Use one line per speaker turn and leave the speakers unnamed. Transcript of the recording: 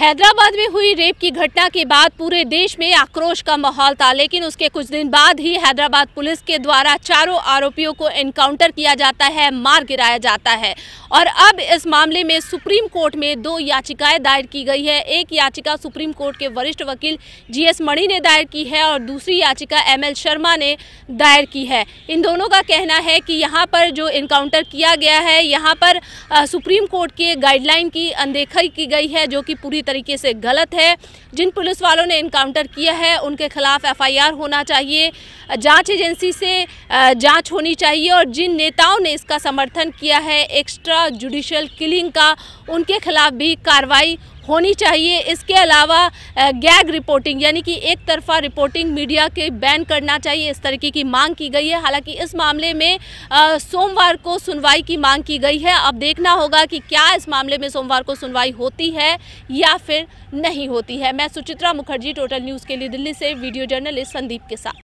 हैदराबाद में हुई रेप की घटना के बाद पूरे देश में आक्रोश का माहौल था लेकिन उसके कुछ दिन बाद ही हैदराबाद पुलिस के द्वारा चारों आरोपियों को एनकाउंटर किया जाता है मार गिराया जाता है और अब इस मामले में सुप्रीम कोर्ट में दो याचिकाएं दायर की गई है एक याचिका सुप्रीम कोर्ट के वरिष्ठ वकील जीएस मणि ने दायर की है और दूसरी याचिका एम शर्मा ने दायर की है इन दोनों का कहना है कि यहाँ पर जो इनकाउंटर किया गया है यहाँ पर सुप्रीम कोर्ट के गाइडलाइन की अनदेखी की गई है जो कि पूरी तरह तरीके से गलत है जिन पुलिस वालों ने इनकाउंटर किया है उनके खिलाफ एफआईआर होना चाहिए जांच एजेंसी से जांच होनी चाहिए और जिन नेताओं ने इसका समर्थन किया है एक्स्ट्रा जुडिशल किलिंग का उनके खिलाफ भी कार्रवाई होनी चाहिए इसके अलावा गैग रिपोर्टिंग यानी कि एक तरफा रिपोर्टिंग मीडिया के बैन करना चाहिए इस तरीके की मांग की गई है हालांकि इस मामले में सोमवार को सुनवाई की मांग की गई है अब देखना होगा कि क्या इस मामले में सोमवार को सुनवाई होती है या फिर नहीं होती है मैं सुचित्रा मुखर्जी टोटल न्यूज़ के लिए दिल्ली से वीडियो जर्नलिस्ट संदीप के साथ